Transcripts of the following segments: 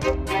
Thank you.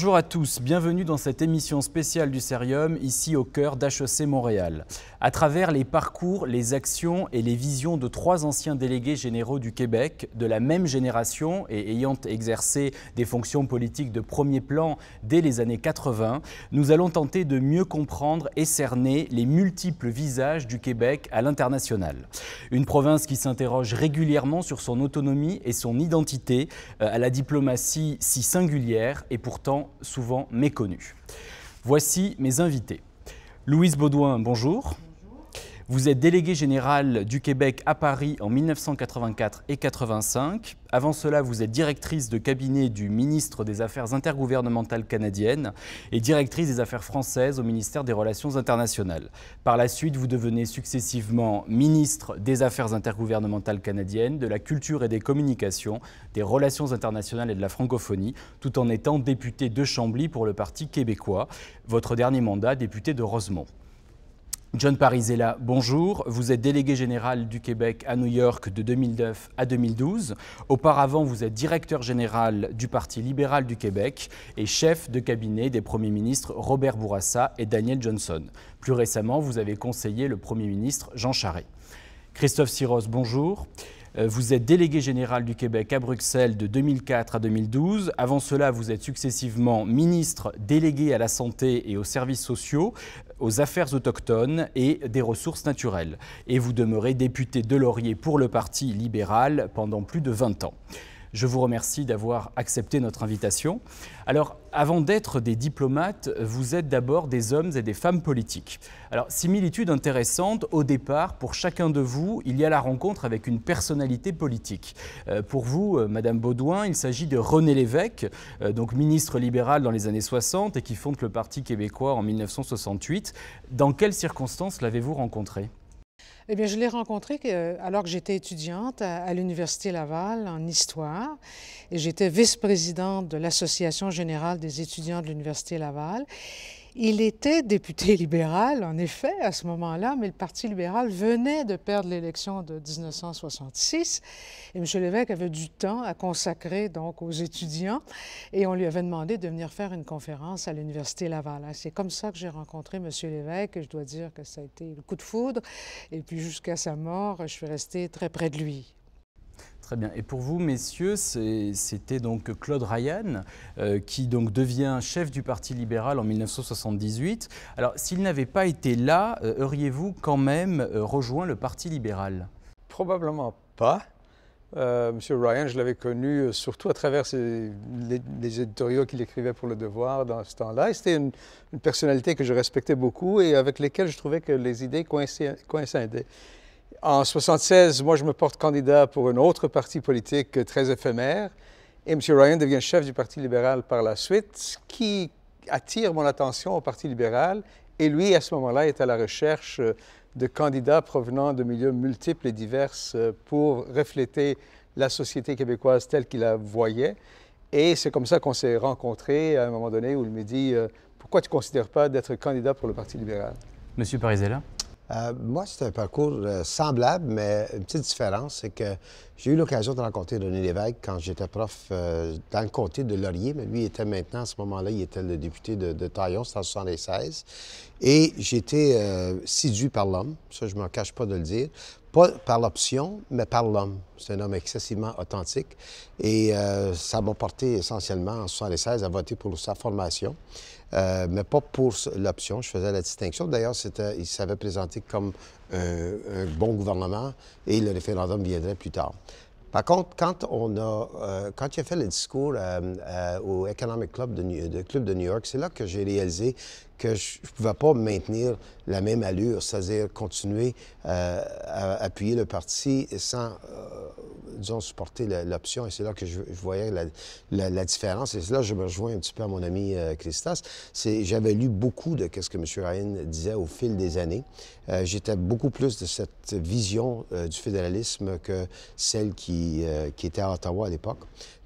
Bonjour à tous, bienvenue dans cette émission spéciale du Cerium, ici au cœur d'HEC Montréal. À travers les parcours, les actions et les visions de trois anciens délégués généraux du Québec, de la même génération et ayant exercé des fonctions politiques de premier plan dès les années 80, nous allons tenter de mieux comprendre et cerner les multiples visages du Québec à l'international. Une province qui s'interroge régulièrement sur son autonomie et son identité, euh, à la diplomatie si singulière et pourtant souvent méconnus. Voici mes invités. Louise Baudouin, bonjour. Vous êtes délégué général du Québec à Paris en 1984 et 85. Avant cela, vous êtes directrice de cabinet du ministre des Affaires intergouvernementales canadiennes et directrice des Affaires françaises au ministère des Relations internationales. Par la suite, vous devenez successivement ministre des Affaires intergouvernementales canadiennes, de la culture et des communications, des relations internationales et de la francophonie, tout en étant député de Chambly pour le Parti québécois. Votre dernier mandat, député de Rosemont. John Parizella, bonjour. Vous êtes délégué général du Québec à New York de 2009 à 2012. Auparavant, vous êtes directeur général du Parti libéral du Québec et chef de cabinet des premiers ministres Robert Bourassa et Daniel Johnson. Plus récemment, vous avez conseillé le premier ministre Jean Charest. Christophe Siros, bonjour. Euh, vous êtes délégué général du Québec à Bruxelles de 2004 à 2012. Avant cela, vous êtes successivement ministre délégué à la santé et aux services sociaux, euh, aux affaires autochtones et des ressources naturelles. Et vous demeurez député de Laurier pour le Parti libéral pendant plus de 20 ans. Je vous remercie d'avoir accepté notre invitation. Alors, avant d'être des diplomates, vous êtes d'abord des hommes et des femmes politiques. Alors, similitude intéressante, au départ, pour chacun de vous, il y a la rencontre avec une personnalité politique. Euh, pour vous, euh, Madame Baudouin, il s'agit de René Lévesque, euh, donc ministre libéral dans les années 60 et qui fonde le Parti québécois en 1968. Dans quelles circonstances l'avez-vous rencontré eh bien, je l'ai rencontré euh, alors que j'étais étudiante à, l'Université Laval en histoire et j'étais vice-présidente de l'Association générale des étudiants de l'Université Laval. Il était député libéral, en effet, à ce moment-là, mais le Parti libéral venait de perdre l'élection de 1966 et M. Lévesque avait du temps à consacrer donc aux étudiants et on lui avait demandé de venir faire une conférence à l'Université Laval. Hein, c'est comme ça que j'ai rencontré M. Lévesque et je dois dire que ça a été le coup de foudre et puis jusqu'à sa mort, je suis restée très près de lui. Très bien. Et pour vous, messieurs, c'était donc Claude Ryan euh, qui donc devient chef du Parti libéral en 1978. Alors, s'il n'avait pas été là, euh, auriez-vous quand même euh, rejoint le Parti libéral Probablement pas. Monsieur Ryan, je l'avais connu surtout à travers les, éditoriaux qu'il écrivait pour Le Devoir dans ce temps-là. C'était une, personnalité que je respectais beaucoup et avec laquelle je trouvais que les idées coïncidaient. En 1976, moi, je me porte candidat pour un autre parti politique très éphémère. Et M. Ryan devient chef du Parti libéral par la suite, ce qui attire mon attention au Parti libéral. Et lui, à ce moment-là, est à la recherche de candidats provenant de milieux multiples et divers euh, pour refléter la société québécoise telle qu'il la voyait. Et c'est comme ça qu'on s'est rencontrés à un moment donné où il me dit euh, Pourquoi tu ne considères pas d'être candidat pour le Parti libéral Monsieur Parizella euh, moi, c'est un parcours euh, semblable, mais une petite différence, c'est que j'ai eu l'occasion de rencontrer René Lévesque quand j'étais prof euh, dans le comté de Laurier, mais lui était maintenant, à ce moment-là, il était le député de, de Taillon, en 76. Et j'étais séduit par l'homme, ça je ne m'en cache pas de le dire, pas par l'option, mais par l'homme. C'est un homme excessivement authentique et ça m'a porté essentiellement en 1976 à voter pour sa formation. Euh, mais pas pour l'option. Je faisais la distinction. D'ailleurs, c'était, il s'avait présenté comme un, bon gouvernement et le référendum viendrait plus tard. Par contre, quand, on a, euh, quand il fait le discours euh, au Economic Club de, de Club de New York, c'est là que j'ai réalisé que je ne pouvais pas maintenir la même allure, c'est-à-dire continuer euh, à appuyer le parti sans, euh, disons, supporter l'option. Et c'est là que je, voyais la, la, différence. Et c'est là je me rejoins un petit peu à mon ami euh, Christas. J'avais lu beaucoup de ce que M. Ryan disait au fil des années. Euh, j'étais beaucoup plus de cette vision euh, du fédéralisme que celle qui, euh, qui était à Ottawa à l'époque.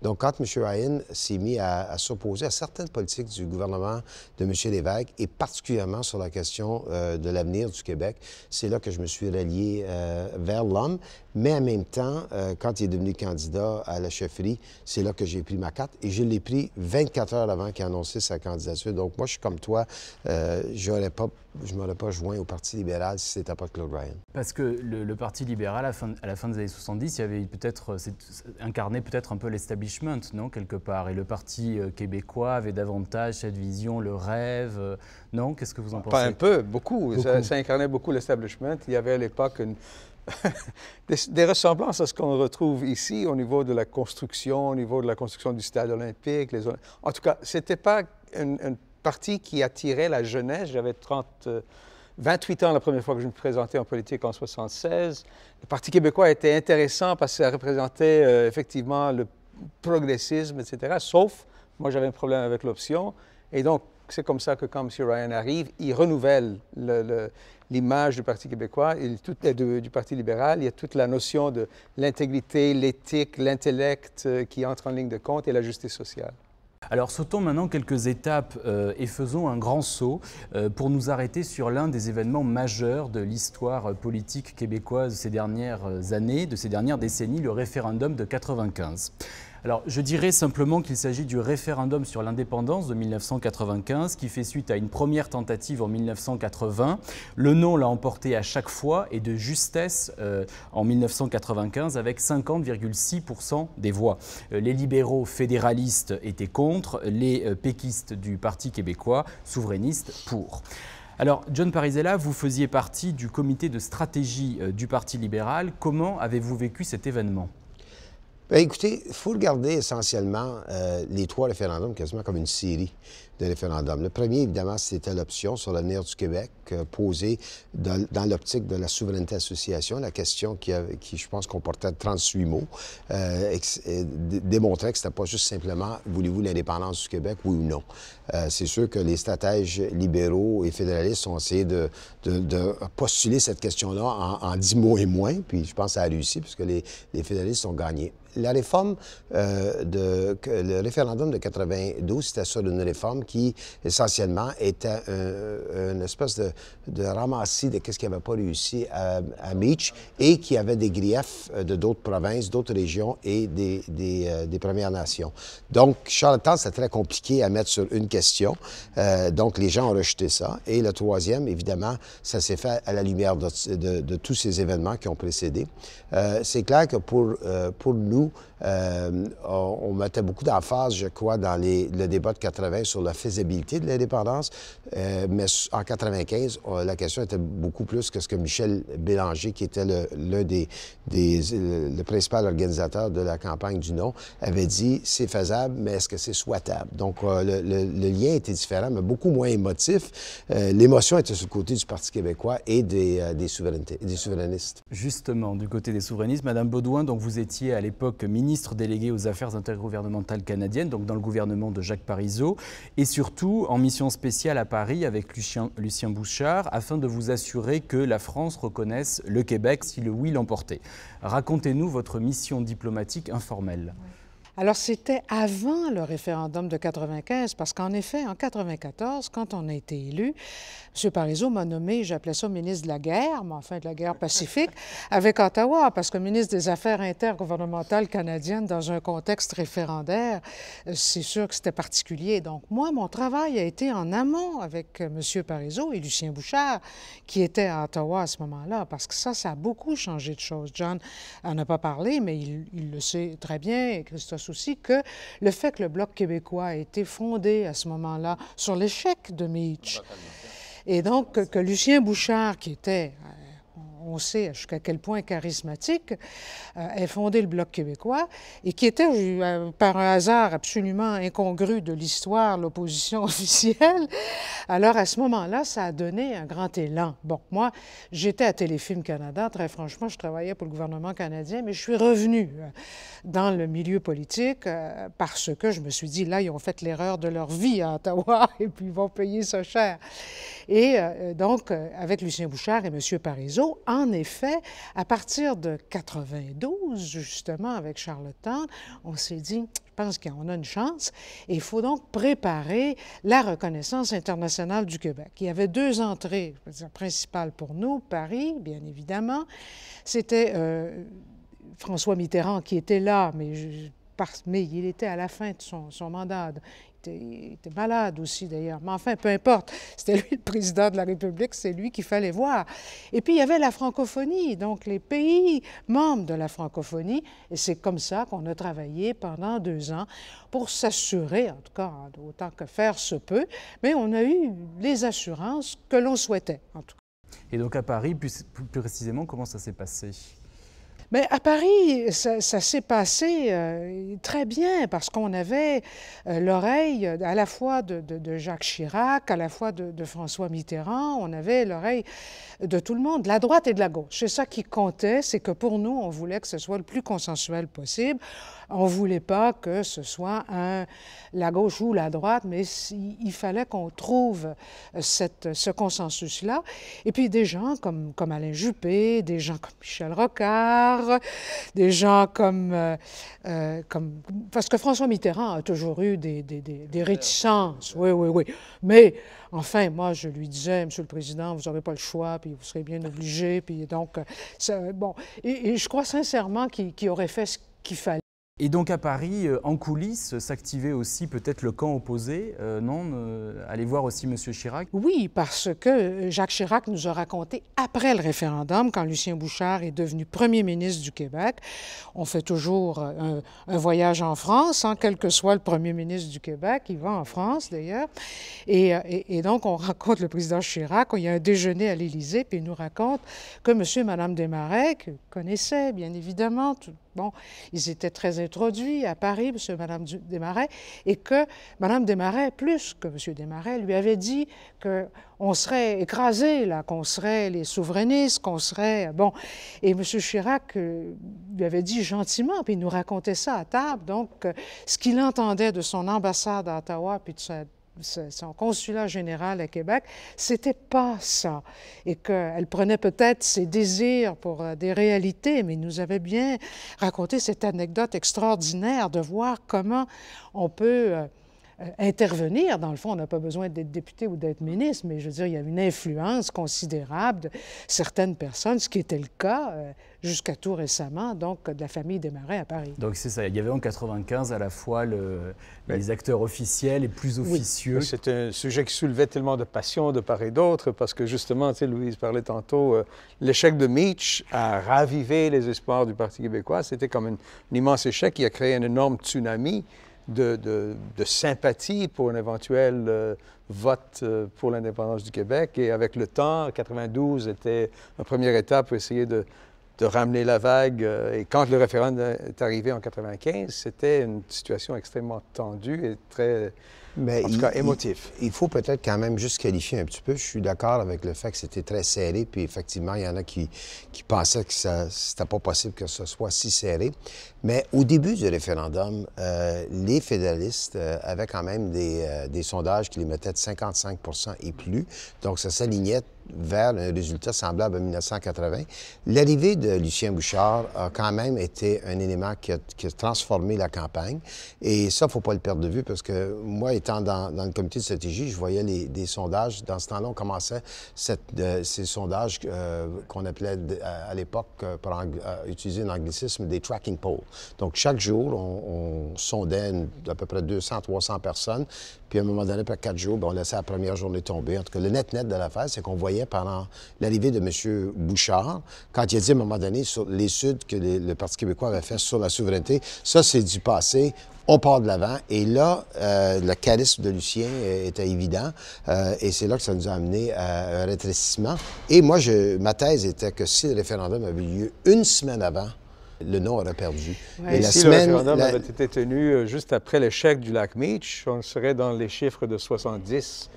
Donc, quand M. Ryan s'est mis à, s'opposer à certaines politiques du gouvernement de M. Lévesque, et particulièrement sur la question euh, de l'avenir du Québec, c'est là que je me suis rallié euh, vers l'homme. Mais en même temps, euh, quand il est devenu candidat à la chefferie, c'est là que j'ai pris ma carte et je l'ai pris 24 heures avant qu'il annonçait sa candidature. Donc moi, je suis comme toi, euh, pas, je ne m'aurais pas joint au Parti libéral si ce n'était pas Claude Ryan. Parce que le, Parti libéral, à la, fin, à la, fin, des années 70, il y avait peut-être, euh, incarné peut-être un peu l'establishment, non, quelque part. Et le Parti québécois avait davantage cette vision, le rêve. non, qu'est-ce que vous en pensez Pas un peu, beaucoup. Ça, ça incarnait beaucoup l'establishment. Il y avait à l'époque une des, ressemblances à ce qu'on retrouve ici au niveau de la construction, au niveau de la construction du stade olympique. Les... En tout cas, ce n'était pas un parti qui attirait la jeunesse. J'avais 30, 28 euh, ans la première fois que je me présentais en politique en 1976. Le Parti québécois était intéressant parce que ça représentait euh, effectivement le progressisme, etc. Sauf, moi j'avais un problème avec l'option. Et donc, c'est comme ça que quand M. Ryan arrive, il renouvelle l'image du Parti québécois et du, du Parti libéral. Il y a toute la notion de l'intégrité, l'éthique, l'intellect euh, qui entre en ligne de compte et la justice sociale. Alors sautons maintenant quelques étapes euh, et faisons un grand saut euh, pour nous arrêter sur l'un des événements majeurs de l'histoire politique québécoise ces dernières années, de ces dernières décennies, le référendum de 1995. Alors, je dirais simplement qu'il s'agit du référendum sur l'indépendance de 1995 qui fait suite à une première tentative en 1980. Le nom l'a emporté à chaque fois et de justesse euh, en 1995 avec 50,6% des voix. Euh, les libéraux fédéralistes étaient contre, les euh, péquistes du Parti québécois souverainistes pour. Alors, John Parizella, vous faisiez partie du comité de stratégie du Parti libéral. Comment avez-vous vécu cet événement Bien, écoutez, il faut regarder essentiellement euh, les trois référendums quasiment comme une série de référendums. Le premier, évidemment, c'était l'option sur l'avenir du Québec, euh, posée dans, l'optique de la souveraineté association, la question qui, avait, je pense, comportait 38 mots, euh, démontrait que ce n'était pas juste simplement voulez-vous l'indépendance du Québec, oui ou non. Euh, c'est sûr que les stratèges libéraux et fédéralistes ont essayé de, postuler cette question-là en dix mots et moins, puis je pense que ça a réussi, puisque les, les fédéralistes ont gagné. La réforme euh, de le référendum de 92, c'était ça une réforme qui essentiellement était une espèce de, de ramassis de qu'est-ce qui n'avait pas réussi à, à Meach et qui avait des griefs euh, de d'autres provinces, d'autres régions et des, Premières Nations. Donc, Charlottetown, c'est très compliqué à mettre sur une euh, donc, les gens ont rejeté ça. Et le troisième, évidemment, ça s'est fait à la lumière de, tous ces événements qui ont précédé. Euh, c'est clair que pour, euh, pour nous, euh, on, mettait beaucoup d'emphase, je crois, dans le débat de 80 sur la faisabilité de l'indépendance, euh, mais en 95, la question était beaucoup plus que ce que Michel Bélanger, qui était l'un des, des le, principal de la campagne du non, avait dit c'est faisable, mais est-ce que c'est souhaitable Donc euh, le, lien était différent, mais beaucoup moins émotif. L'émotion était sur le côté du Parti québécois et des, souverainistes. Justement, du côté des souverainistes, Madame Baudouin, dont vous étiez à l'époque ministre ministre délégué aux affaires intergouvernementales canadiennes, donc dans le gouvernement de Jacques Parizeau, et surtout en mission spéciale à Paris avec Lucien, Bouchard, afin de vous assurer que la France reconnaisse le Québec si le oui l'emportait. Racontez-nous votre mission diplomatique informelle. Alors, c'était avant le référendum de 95, parce qu'en effet, en 94, quand on a été élu, M. Parizeau m'a nommé, j'appelais ça ministre de la guerre, mais enfin de la guerre pacifique, avec Ottawa, parce que ministre des Affaires intergouvernementales canadiennes dans un contexte référendaire, c'est sûr que c'était particulier. Donc, moi, mon travail a été en amont avec euh, M. Parizeau et Lucien Bouchard, qui étaient à Ottawa à ce moment-là, parce que ça, ça a beaucoup changé de choses. John en a pas parlé, mais il, il le sait très bien, et aussi que le fait que le Bloc québécois a été fondé à ce moment-là sur l'échec de Mitch, et donc que Lucien Bouchard, qui était euh, on sait jusqu'à quel point charismatique, euh, est fondé le Bloc québécois et qui était, euh, par un hasard absolument incongru de l'histoire, l'opposition officielle. Alors, à ce moment-là, ça a donné un grand élan. Bon, moi, j'étais à Téléfilm Canada. Très franchement, je travaillais pour le gouvernement canadien, mais je suis revenue euh, dans le milieu politique parce que je me suis dit, là, ils ont fait l'erreur de leur vie à Ottawa et puis ils vont payer ça cher. Et donc, avec Lucien Bouchard et M. Parizeau, en effet, à partir de 92, justement, avec Charlottetown, on s'est dit, je pense qu'on a une chance. Et il faut donc préparer la reconnaissance internationale du Québec. Il y avait deux entrées principales pour nous, Paris, bien évidemment. C'était euh, François Mitterrand qui était là, mais, mais il était à la fin de son mandat était, il était malade aussi d'ailleurs, mais enfin, peu importe, c'était lui le président de la République, c'est lui qu'il fallait voir. Et puis il y avait la francophonie, donc les pays membres de la francophonie, et c'est comme ça qu'on a travaillé pendant deux ans pour s'assurer, en tout cas autant que faire se peut, mais on a eu les assurances que l'on souhaitait en tout cas. Et donc à Paris, plus précisément, comment ça s'est passé mais à Paris, ça, s'est passé euh, très bien parce qu'on avait euh, l'oreille à la fois de, Jacques Chirac, à la fois de, François Mitterrand, on avait l'oreille de tout le monde, de la droite et de la gauche. C'est ça qui comptait, c'est que pour nous, on voulait que ce soit le plus consensuel possible. On ne voulait pas que ce soit un, la gauche ou la droite, mais il fallait qu'on trouve euh, ce consensus-là. Et puis des gens comme, comme Alain Juppé, des gens comme Michel Rocard, euh, des gens comme, euh, euh, comme... Parce que François Mitterrand a toujours eu des, des, des, réticences, oui, oui, oui. Mais enfin, moi, je lui disais, Monsieur le Président, vous n'aurez pas le choix, puis vous serez bien obligé, puis donc, bon. Et, je crois sincèrement qu'il aurait fait ce qu'il fallait. Et donc à Paris, euh, en coulisses, s'activait aussi peut-être le camp opposé, euh, non Allez voir aussi M. Chirac Oui, parce que euh, Jacques Chirac nous a raconté après le référendum, quand Lucien Bouchard est devenu Premier ministre du Québec, on fait toujours un, voyage en France, hein, quel que soit le Premier ministre du Québec, il va en France d'ailleurs, et, donc on raconte le président Chirac, il y a un déjeuner à l'Élysée, puis il nous raconte que M. et Mme Desmarais, que connaissait bien évidemment bon, ils étaient très introduits à Paris, M. et Mme Desmarais, et que Mme Desmarais, plus que M. Desmarais, lui avait dit que on serait écrasé, là, qu'on serait les souverainistes, qu'on serait. Bon. Et M. Chirac euh, lui avait dit gentiment, puis il nous racontait ça à table, donc, euh, ce qu'il entendait de son ambassade à Ottawa, puis de sa son consulat général à Québec, c'était pas ça. Et qu'elle prenait peut-être ses désirs pour euh, des réalités, mais il nous avait bien raconté cette anecdote extraordinaire de voir comment on peut euh, euh, intervenir. Dans le fond, on n'a pas besoin d'être député ou d'être ministre, mais je veux dire, il y a une influence considérable de certaines personnes, ce qui était le cas euh, jusqu'à tout récemment, donc de la famille Desmarais à Paris. Donc c'est ça, il y avait en 95 à la fois le, ben les acteurs officiels et plus officieux. Ben, c'est un sujet qui soulevait tellement de passion de part et d'autre, parce que justement, tu sais, Louise parlait tantôt, euh, l'échec de Mitch a ravivé les espoirs du Parti québécois. C'était comme un immense échec qui a créé un énorme tsunami de, sympathie pour un éventuel euh, vote euh, pour l'indépendance du Québec. Et avec le temps, 92 était la première étape pour essayer de de ramener la vague. Euh, et quand le référendum est arrivé en 1995, c'était une situation extrêmement tendue et très, mais en il, Il, faut peut-être quand même juste qualifier un petit peu. Je suis d'accord avec le fait que c'était très serré, puis effectivement, il y en a qui, qui pensaient que ça c'était pas possible que ce soit si serré. Mais au début du référendum, euh, les fédéralistes euh, avaient quand même des, des, sondages qui les mettaient de 55 et plus. Donc, ça s'alignait vers un résultat semblable à 1980. L'arrivée de Lucien Bouchard a quand même été un élément qui a, transformé la campagne. Et ça, il ne faut pas le perdre de vue parce que moi, étant dans, le comité de stratégie, je voyais les, des sondages. Dans ce temps-là, on commençait cette, euh, ces sondages euh, qu'on appelait à l'époque, euh, pour utiliser un anglicisme, des tracking polls. Donc, chaque jour, on, sondait à peu près 200, 300 personnes. Puis, à un moment donné, après quatre jours, ben, on laissait la première journée tomber. En tout cas, le net-net de l'affaire, c'est qu'on voyait pendant l'arrivée de M. Bouchard, quand il a dit à un moment donné sur Suds que le Parti québécois avait fait sur la souveraineté, ça c'est du passé, on part de l'avant. Et là, euh, le charisme de Lucien était évident. Euh, et c'est là que ça nous a amené à un rétrécissement. Et moi, je, ma thèse était que si le référendum avait eu lieu une semaine avant, le nom aurait perdu. Et, la si semaine, le référendum avait été tenu euh, juste après l'échec du lac Meach, on serait dans les chiffres de 70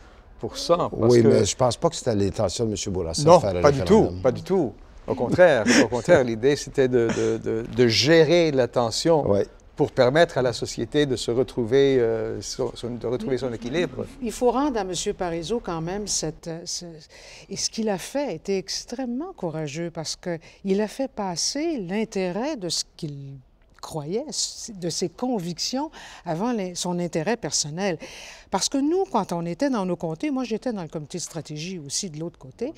oui, mais je ne pense pas que c'était l'intention de M. Bourassa non, pas du tout, pas du tout. Au contraire, au contraire, l'idée c'était de, gérer la tension pour permettre à la société de se retrouver, euh, son, de retrouver son équilibre. Il faut rendre à M. Parizeau quand même cette, euh, ce... et ce qu'il a fait était extrêmement courageux parce que il a fait passer l'intérêt de ce qu'il croyait, de ses convictions, avant les... son intérêt personnel. Parce que nous, quand on était dans nos comtés, moi j'étais dans le comité de stratégie aussi de l'autre côté,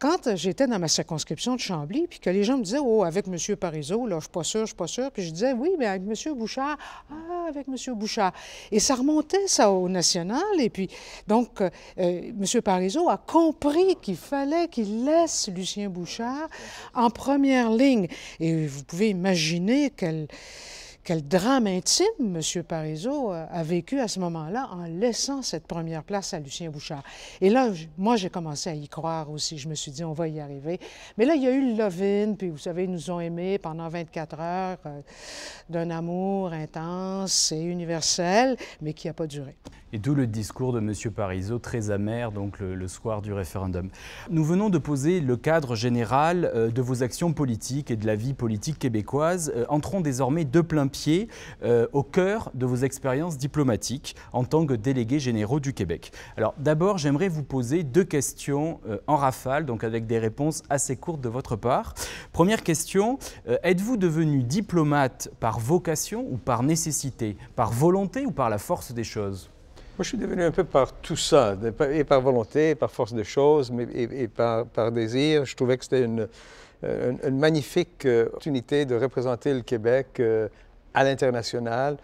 quand j'étais dans ma circonscription de Chambly, puis que les gens me disaient, oh, avec M. Parizeau, là, je suis pas sûr, je suis pas sûr, puis je disais, oui, mais avec M. Bouchard, ah, avec M. Bouchard. Et ça remontait, ça, au national, et puis, donc, euh, euh, M. Parizeau a compris qu'il fallait qu'il laisse Lucien Bouchard en première ligne. Et vous pouvez imaginer quelle quel drame intime M. Parizeau euh, a vécu à ce moment-là en laissant cette première place à Lucien Bouchard. Et là, moi, j'ai commencé à y croire aussi. Je me suis dit, on va y arriver. Mais là, il y a eu le love puis vous savez, ils nous ont aimés pendant 24 heures euh, d'un amour intense et universel, mais qui n'a pas duré. Et d'où le discours de M. Parizeau, très amer, donc le, soir du référendum. Nous venons de poser le cadre général euh, de vos actions politiques et de la vie politique québécoise. Euh, entrons désormais de plein pied euh, au cœur de vos expériences diplomatiques en tant que délégués généraux du Québec. Alors d'abord, j'aimerais vous poser deux questions en rafale, donc avec des réponses assez courtes de votre part. Première question, êtes-vous devenu diplomate par vocation ou par nécessité, par volonté ou par la force des choses moi, je suis devenu un peu par tout ça, et par volonté, et par force des choses, mais, et, par, désir. Je trouvais que c'était une, euh, magnifique euh, opportunité de représenter le Québec euh, à l'international.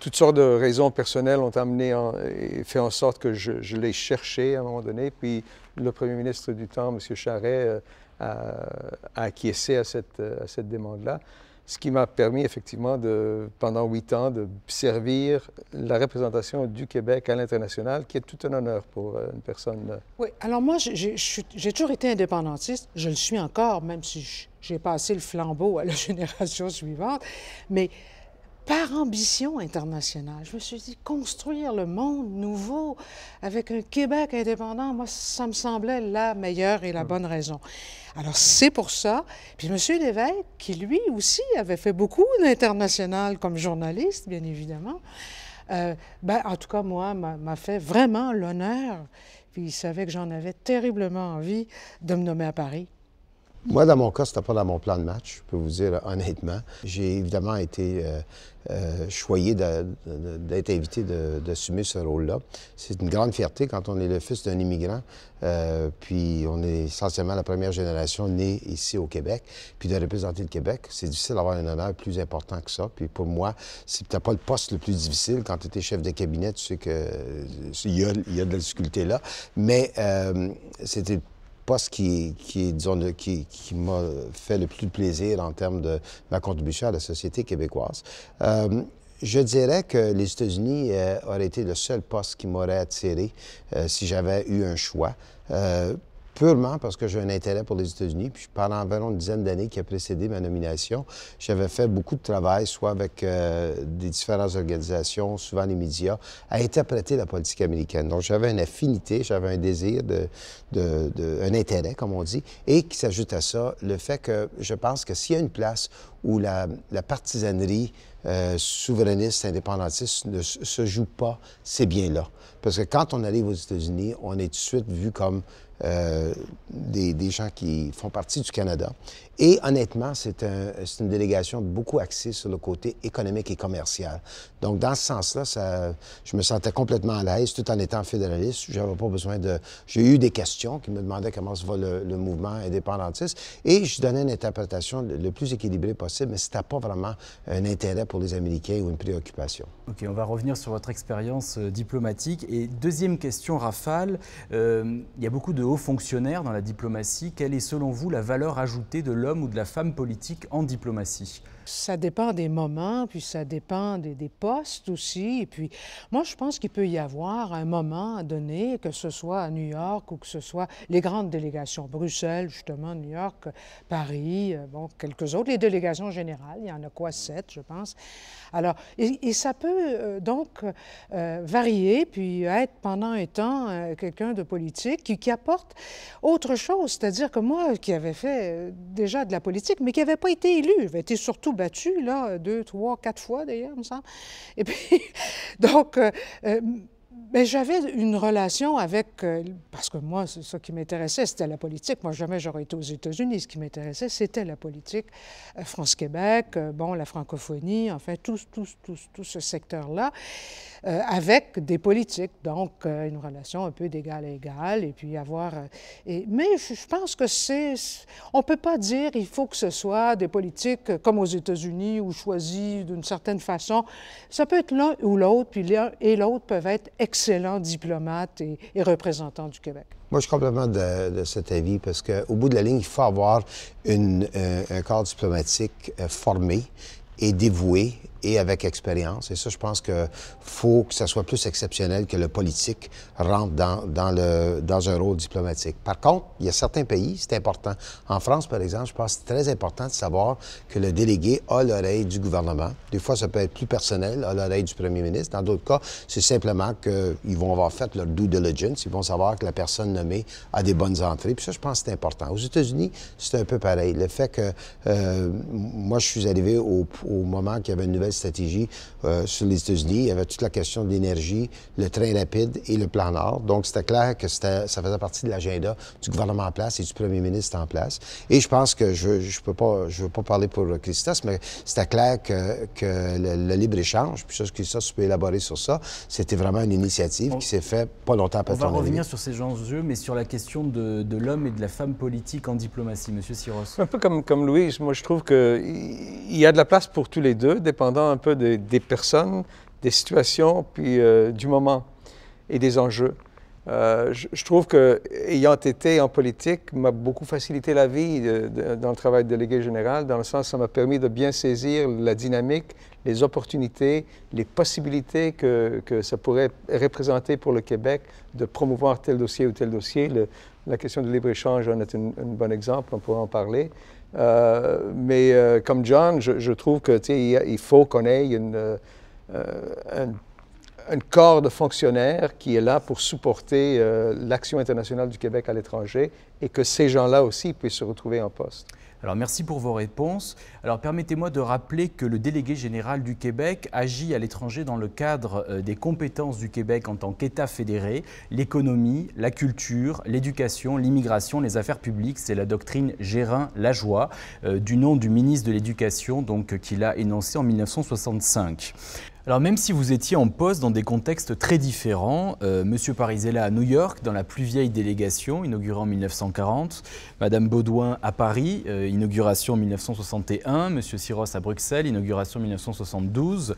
toutes sortes de raisons personnelles ont amené en, et fait en sorte que je, l'ai cherché à un moment donné. Puis le premier ministre du temps, M. Charret, a, a, acquiescé à cette, à cette demande-là ce qui m'a permis effectivement de, pendant huit ans de servir la représentation du Québec à l'international, qui est tout un honneur pour euh, une personne. Euh, oui, alors moi, j'ai toujours été indépendantiste, je le suis encore, même si j'ai passé le flambeau à la génération suivante, mais par ambition internationale, je me suis dit, construire le monde nouveau avec un Québec indépendant, moi, ça me semblait la meilleure et la hum. bonne raison. Alors c'est pour ça. Puis M. l'évêque qui lui aussi avait fait beaucoup d'international comme journaliste, bien évidemment, euh, ben, en tout cas, moi, m'a fait vraiment l'honneur, puis il savait que j'en avais terriblement envie de me nommer à Paris. Moi, dans mon cas, c'était pas dans mon plan de match, je peux vous dire euh, honnêtement. J'ai évidemment été euh, euh, choyé d'être invité d'assumer ce rôle-là. C'est une grande fierté quand on est le fils d'un immigrant, puis on est essentiellement la première génération née ici au Québec, puis de représenter le Québec. C'est difficile d'avoir un honneur plus important que ça. Puis pour moi, c'est peut-être pas le poste le plus difficile. Quand tu étais chef de cabinet, tu sais qu'il y, y, a de la difficulté là. Mais c'était poste qui, qui, disons, qui, qui m'a fait le plus plaisir en termes de ma contribution à la société québécoise. Euh, je dirais que les États-Unis euh, auraient été le seul poste qui m'aurait attiré euh, si j'avais eu un choix purement parce que j'ai un intérêt pour les États-Unis. Puis pendant environ une dizaine d'années qui a précédé ma nomination, j'avais fait beaucoup de travail, soit avec euh, des différentes organisations, souvent les médias, à interpréter la politique américaine. Donc j'avais une affinité, j'avais un désir, de, de, un intérêt, comme on dit, et qui s'ajoute à ça le fait que je pense que s'il y a une place où la, partisanerie euh, souverainiste, indépendantiste ne se joue pas, c'est bien là. Parce que quand on arrive aux États-Unis, on est tout de suite vu comme euh, des, des, gens qui font partie du Canada. Et honnêtement, c'est une délégation beaucoup axée sur le côté économique et commercial. Donc, dans ce sens-là, je me sentais complètement à l'aise tout en étant fédéraliste. J'avais pas besoin de. J'ai eu des questions qui me demandaient comment se va le, mouvement indépendantiste. Et je donnais une interprétation le, plus équilibrée possible, mais c'était pas vraiment un intérêt pour les Américains ou une préoccupation. OK, on va revenir sur votre expérience euh, diplomatique. Et deuxième question, Rafale. Euh, il y a beaucoup de hauts fonctionnaires dans la diplomatie. Quelle est, selon vous, la valeur ajoutée de l'homme ou de la femme politique en diplomatie ça dépend des moments, puis ça dépend des, postes aussi. Et puis, moi, je pense qu'il peut y avoir un moment donné, que ce soit à New York ou que ce soit les grandes délégations, Bruxelles, justement, New York, Paris, euh, bon, quelques autres, les délégations générales, il y en a quoi, sept, je pense. Alors, et, ça peut euh, donc euh, varier, puis être pendant un temps quelqu'un de politique qui, apporte autre chose, c'est-à-dire que moi, qui avais fait déjà de la politique, mais qui n'avait pas été élu, j'avais été surtout battu, là, deux, trois, quatre fois d'ailleurs, me semble. Et puis, donc, euh, euh, mais ben, j'avais une relation avec, euh, parce que moi, ce qui m'intéressait, c'était la politique. Moi, jamais j'aurais été aux États-Unis. Ce qui m'intéressait, c'était la politique. Euh, France-Québec, euh, bon, la francophonie, enfin, tout, tout, tout, tout ce secteur-là, avec des politiques. Donc, une relation un peu d'égal à égal, et puis avoir... Et, mais je pense que c'est... On ne peut pas dire il faut que ce soit des politiques comme aux États-Unis, ou choisies d'une certaine façon. Ça peut être l'un ou l'autre, puis l'un et l'autre peuvent être extrêmement excellent diplomate et, représentant du Québec. Moi, je suis complètement de, cet avis parce qu'au bout de la ligne, il faut avoir une, euh, un corps diplomatique euh, formé et dévoué et avec expérience. Et ça, je pense que faut que ça soit plus exceptionnel que le politique rentre dans, dans, le, dans un rôle diplomatique. Par contre, il y a certains pays, c'est important. En France, par exemple, je pense que c'est très important de savoir que le délégué a l'oreille du gouvernement. Des fois, ça peut être plus personnel, a l'oreille du premier ministre. Dans d'autres cas, c'est simplement qu'ils vont avoir fait leur due diligence. Ils vont savoir que la personne nommée a des bonnes entrées. Puis ça, je pense que c'est important. Aux États-Unis, c'est un peu pareil. Le fait que euh, moi, je suis arrivé au, au moment qu'il y avait une nouvelle stratégie euh, sur les États-Unis. Il y avait toute la question de l'énergie, le train rapide et le plan Nord. Donc, c'était clair que ça faisait partie de l'agenda du gouvernement en place et du premier ministre en place. Et je pense que je ne peux pas, je veux pas parler pour Christos, mais c'était clair que, que le, libre-échange, puis ça, Christos peut élaborer sur ça, c'était vraiment une initiative qui s'est faite pas longtemps après On va revenir sur ces gens yeux, mais sur la question de, l'homme et de la femme politique en diplomatie. Monsieur Siros. Un peu comme, comme Louis, moi je trouve qu'il y a de la place pour tous les deux, dépendant un peu des personnes, des situations, puis euh, du moment et des enjeux. Euh, je, trouve que, été en politique, m'a beaucoup facilité la vie dans le travail de délégué général, dans le sens que ça m'a permis de bien saisir la dynamique, les opportunités, les possibilités que, que, ça pourrait représenter pour le Québec de promouvoir tel dossier ou tel dossier. la question du libre-échange en est un bon exemple, on pourrait en parler. Euh, mais euh, comme John, je, trouve que il, faut qu'on ait euh, un, corps de fonctionnaires qui est là pour supporter l'action internationale du Québec à l'étranger et que ces gens-là aussi puissent se retrouver en poste. Alors merci pour vos réponses. Alors permettez-moi de rappeler que le délégué général du Québec agit à l'étranger dans le cadre euh, des compétences du Québec en tant qu'État fédéré, l'économie, la culture, l'éducation, l'immigration, les affaires publiques, c'est la doctrine Gérin-Lajoie euh, du nom du ministre de l'Éducation donc qu'il a énoncé en 1965. Alors même si vous étiez en poste dans des contextes très différents, euh, Monsieur Parisella à New York, dans la plus vieille délégation, inaugurée en 1940, Madame Baudouin à Paris, euh, inauguration 1961, Monsieur Siros à Bruxelles, inauguration 1972,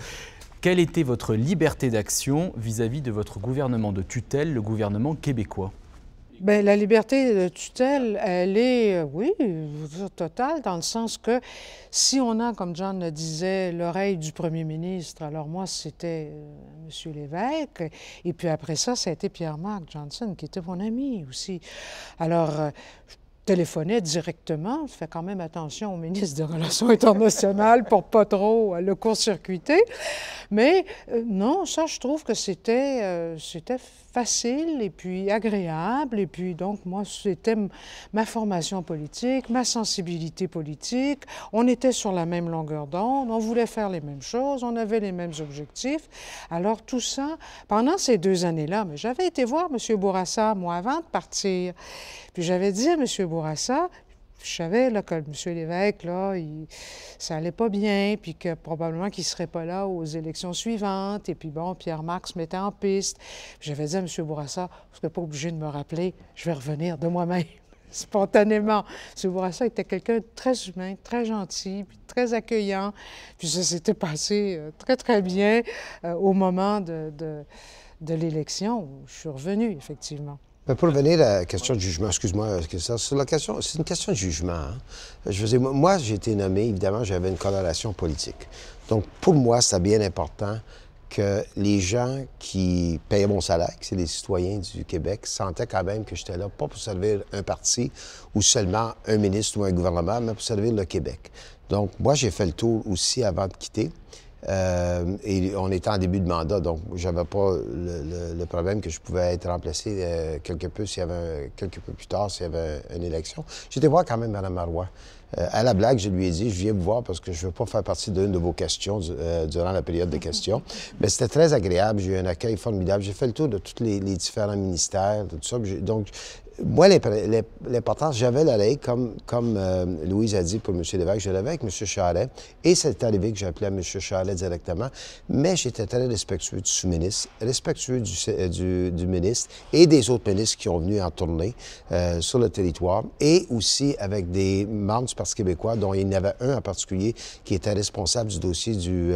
quelle était votre liberté d'action vis-à-vis de votre gouvernement de tutelle, le gouvernement québécois Bien, la liberté de tutelle, elle est, euh, oui, totale, dans le sens que si on a, comme John le disait, l'oreille du premier ministre, alors moi, c'était euh, M. Lévesque, et puis après ça, ça a été Pierre-Marc Johnson, qui était mon ami aussi. Alors, euh, je téléphonais directement. Je fais quand même attention au ministre des Relations internationales pour pas trop le court-circuiter. Mais non, ça, je trouve que c'était c'était facile et puis agréable. Et puis donc moi, c'était ma formation politique, ma sensibilité politique. On était sur la même longueur d'onde, on voulait faire les mêmes choses, on avait les mêmes objectifs. Alors tout ça, pendant ces deux années-là, mais j'avais été voir M. Bourassa, moi, avant de partir. Puis j'avais dit à M. Bourassa, je savais que M. Lévesque, là, ça allait pas bien, puis que probablement qu'il serait pas là aux élections suivantes. Et puis bon, Pierre Marx mettait en piste. J'avais dit à M. Bourassa, vous serez pas obligé de me rappeler, je vais revenir de moi-même spontanément. M. Bourassa était quelqu'un de très humain, très gentil, puis très accueillant. Puis ça s'était passé euh, très, très bien euh, au moment de, l'élection où je suis revenue, effectivement. Ben, pour revenir à la question de jugement, excuse-moi, euh, c'est une question de jugement. Hein. Je faisais, moi, j'ai été nommé, évidemment, j'avais une coloration politique. Donc, pour moi, c'est bien important que les gens qui payaient mon salaire, c'est les citoyens du Québec, sentaient quand même que j'étais là, pas pour servir un parti ou seulement un ministre ou un gouvernement, mais pour servir le Québec. Donc, moi, j'ai fait le tour aussi avant de quitter. Euh, et on était en début de mandat, donc j'avais pas le, problème que je pouvais être remplacé euh, quelque peu s'il y avait peu plus tard s'il y avait une élection. J'étais voir quand même Mme Marois. Euh, à la blague, je lui ai dit, je viens vous voir parce que je ne veux pas faire partie d'une de vos questions durant la période de mhm. questions. Mais c'était très agréable, j'ai eu un accueil formidable. J'ai fait le tour de tous les, les différents ministères, tout ça. Donc, moi, l'importance, j'avais la comme, comme euh, Louise a dit pour M. Lévesque, je l'avais avec M. charlet et c'est arrivé que j'appelais M. Charlet directement, mais j'étais très respectueux du sous-ministre, respectueux euh, du, ministre et des autres ministres qui ont venu en tournée euh, sur le territoire, et aussi avec des membres du Parti québécois, dont il y en avait un en particulier qui était responsable du dossier du,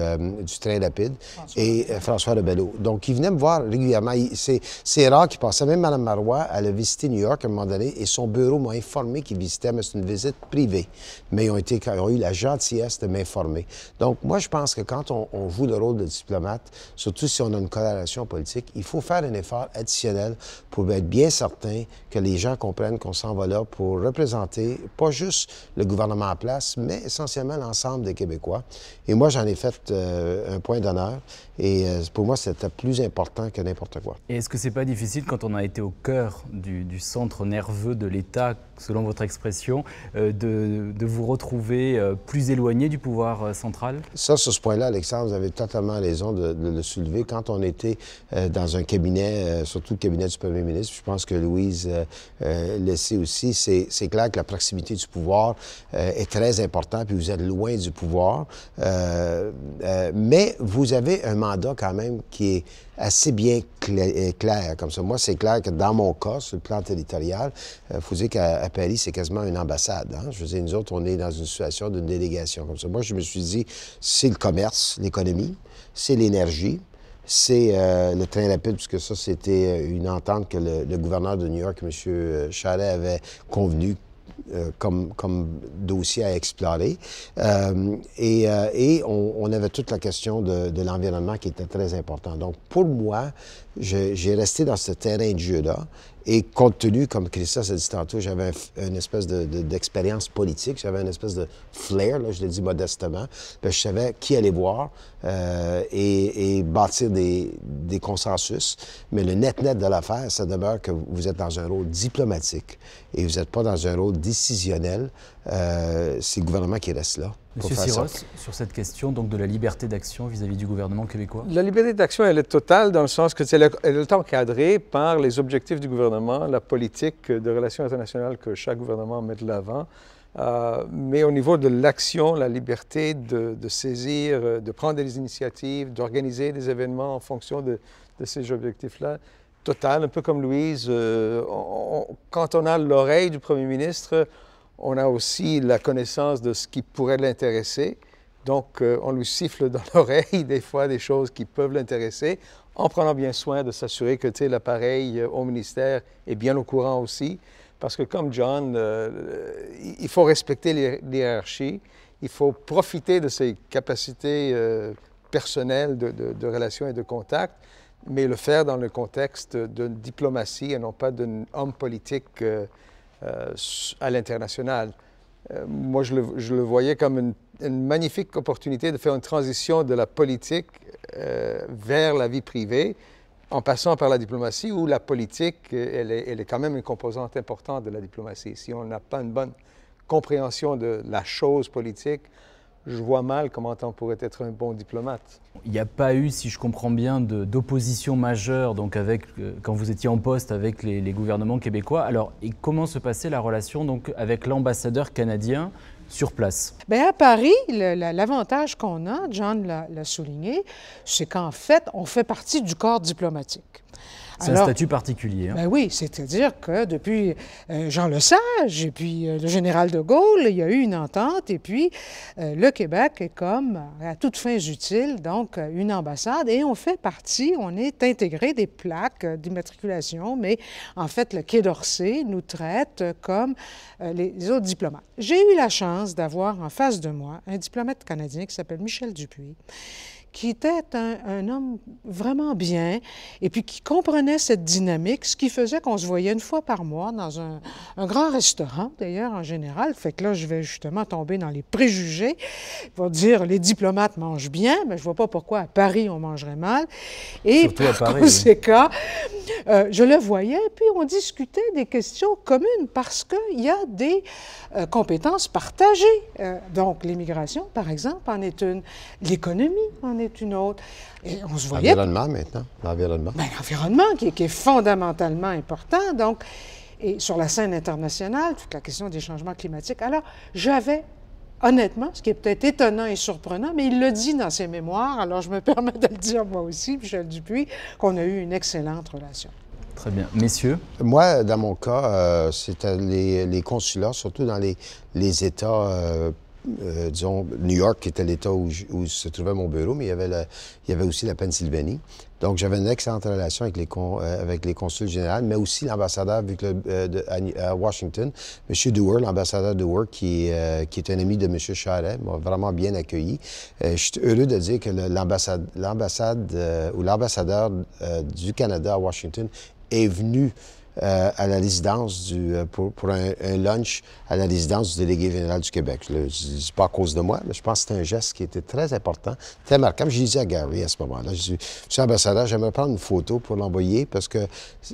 train rapide, François. et François Rebello. Donc, il venait me voir régulièrement. C'est rare qu'il passait. Même Mme Marois, elle a visité New York, à moment donné et son bureau m'a informé qu'il visitait, mais c'est une visite privée. Mais ils ont, été, eu la gentillesse de m'informer. Donc, moi, je pense que quand on, joue le rôle de diplomate, surtout si on a une collaboration politique, il faut faire un effort additionnel pour être bien certain que les gens comprennent qu'on s'en va là pour représenter pas juste le gouvernement en place, mais essentiellement l'ensemble des Québécois. Et moi, j'en ai fait euh, un point d'honneur. Et euh, pour moi, c'était plus important que n'importe quoi. Et est-ce que c'est pas difficile quand on a été au cœur du, centre nerveux de l'État, selon votre expression, euh, de, vous retrouver euh, plus éloigné du pouvoir central Ça, sur ce point-là, Alexandre, vous avez totalement raison de, le soulever. Quand on était dans un cabinet, surtout le cabinet du Premier ministre, je pense que Louise le sait aussi, c'est clair que la proximité du pouvoir est très importante, puis vous êtes loin du pouvoir. mais vous avez un mandat quand même qui est assez bien euh, clair. Comme ça, moi, c'est clair que dans mon cas, sur le plan territorial, il euh, faut dire qu'à Paris, c'est quasiment une ambassade. Hein. Je veux dire, nous autres, on est dans une situation de délégation comme ça. Moi, je me suis dit, c'est le commerce, l'économie, c'est l'énergie, c'est euh, le train rapide, puisque ça, c'était une entente que le, gouverneur de New York, M. Charest, avait convenu euh, comme, dossier à explorer. Euh, et, euh, on, avait toute la question de, de l'environnement qui était très important. Donc, pour moi, j'ai resté dans ce terrain de jeu-là et compte tenu, comme Christa, s'est dit tantôt, j'avais une espèce d'expérience de, d'expérience politique, j'avais une espèce de flair, là, je le dis modestement. je savais qui aller voir euh, et, et, bâtir des, des, consensus. Mais le net-net de l'affaire, ça demeure que vous êtes dans un rôle diplomatique et vous n'êtes pas dans un rôle décisionnel. Euh, C'est le gouvernement qui reste là. Monsieur Siros, sur cette question donc de la liberté d'action vis-à-vis du gouvernement québécois La liberté d'action, elle est totale dans le sens que c'est elle est encadrée par les objectifs du gouvernement, la politique de relations internationales que chaque gouvernement met de l'avant. Euh, mais au niveau de l'action, la liberté de, saisir, euh, de prendre des initiatives, d'organiser des événements en fonction de, ces objectifs-là, totale, un peu comme Louise. Euh, quand on a l'oreille du Premier ministre, on a aussi la connaissance de ce qui pourrait l'intéresser. Donc, euh, on lui siffle dans l'oreille des fois des choses qui peuvent l'intéresser, en prenant bien soin de s'assurer que l'appareil euh, au ministère est bien au courant aussi. Parce que comme John, euh, il faut respecter l'hierarchie, il faut profiter de ses capacités personnelles de, relations et de contacts, mais le faire dans le contexte d'une diplomatie et non pas d'un homme politique euh, à l'international. Euh, moi, je le, voyais comme une, une, magnifique opportunité de faire une transition de la politique euh, vers la vie privée en passant par la diplomatie, où la politique, elle est, elle est, quand même une composante importante de la diplomatie. Si on n'a pas une bonne compréhension de la chose politique, je vois mal comment on pourrait être un bon diplomate. Il n'y a pas eu, si je comprends bien, d'opposition majeure donc avec, euh, quand vous étiez en poste avec les, gouvernements québécois. Alors, comment se passait la relation donc, avec l'ambassadeur canadien sur place Bien, À Paris, l'avantage qu'on a, John l'a souligné, c'est qu'en fait, on fait partie du corps diplomatique. C'est un statut particulier. Hein. Ben oui, c'est-à-dire que depuis euh, Jean Lesage et puis euh, le général de Gaulle, il y a eu une entente et puis euh, le Québec est comme à toutes fins utiles, donc une ambassade et on fait partie, on est intégré des plaques d'immatriculation, mais en fait le Quai d'Orsay nous traite comme les autres diplomates. J'ai eu la chance d'avoir en face de moi un diplomate canadien qui s'appelle Michel Dupuis qui était un, homme vraiment bien et puis qui comprenait cette dynamique, ce qui faisait qu'on se voyait une fois par mois dans un, grand restaurant, d'ailleurs, en général. Fait que là, je vais justement tomber dans les préjugés pour dire les diplomates mangent bien, mais je vois pas pourquoi à Paris, on mangerait mal. Et Surtout par à Paris, euh, je le voyais, puis on discutait des questions communes parce qu'il y a des euh, compétences partagées. Euh, donc, l'immigration, par exemple, en est une. L'économie en est une autre. Et L'environnement maintenant, l'environnement. Ben, l'environnement qui, est fondamentalement important. Donc, et sur la scène internationale, toute la question des changements climatiques. Alors, j'avais honnêtement, ce qui est peut-être étonnant et surprenant, mais il le dit dans ses mémoires, alors je me permets de le dire moi aussi, dis Dupuis, qu'on a eu une excellente relation. Très bien. Messieurs? Moi, dans mon cas, euh, c'était les, les, consulats, surtout dans les, les États euh, euh, disons, New York qui était l'État où, se trouvait mon bureau, mais il y avait, il y avait aussi la Pennsylvanie. Donc, j'avais une excellente relation avec les, con, euh, avec les consuls généraux, mais aussi l'ambassadeur vu que euh, à, Washington, M. Dewar, l'ambassadeur Dewar, qui, qui est un ami de M. Charest, m'a vraiment bien accueilli. je suis heureux de dire que l'ambassade ou l'ambassadeur du Canada à Washington est venu euh, à la résidence du, euh, pour, pour un, un, lunch à la résidence du délégué général du Québec. Je pas à cause de moi, mais je pense que c'est un geste qui était très important, très marquant. Je disais à Gary à ce moment-là, je dis, Monsieur l'ambassadeur, j'aimerais prendre une photo pour l'envoyer parce que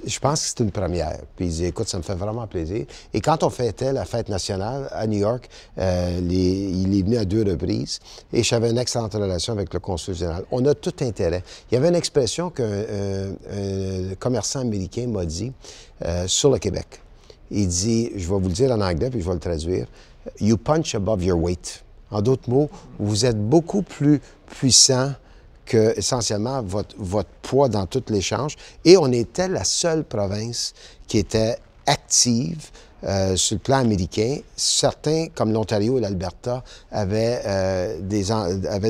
je pense que c'est une première. Puis il dit, écoute, ça me fait vraiment plaisir. Et quand on fêtait la fête nationale à New York, euh, les, il est venu à deux reprises et j'avais une excellente relation avec le consul général. On a tout intérêt. Il y avait une expression qu'un euh, commerçant américain m'a dit. Euh, sur le Québec. Il dit, je vais vous le dire en anglais, puis je vais le traduire, You punch above your weight. En d'autres mots, vous êtes beaucoup plus puissant que, essentiellement, votre, votre poids dans tout l'échange. Et on était la seule province qui était active euh, sur le plan américain, certains, comme l'Ontario et l'Alberta, avaient, euh, des,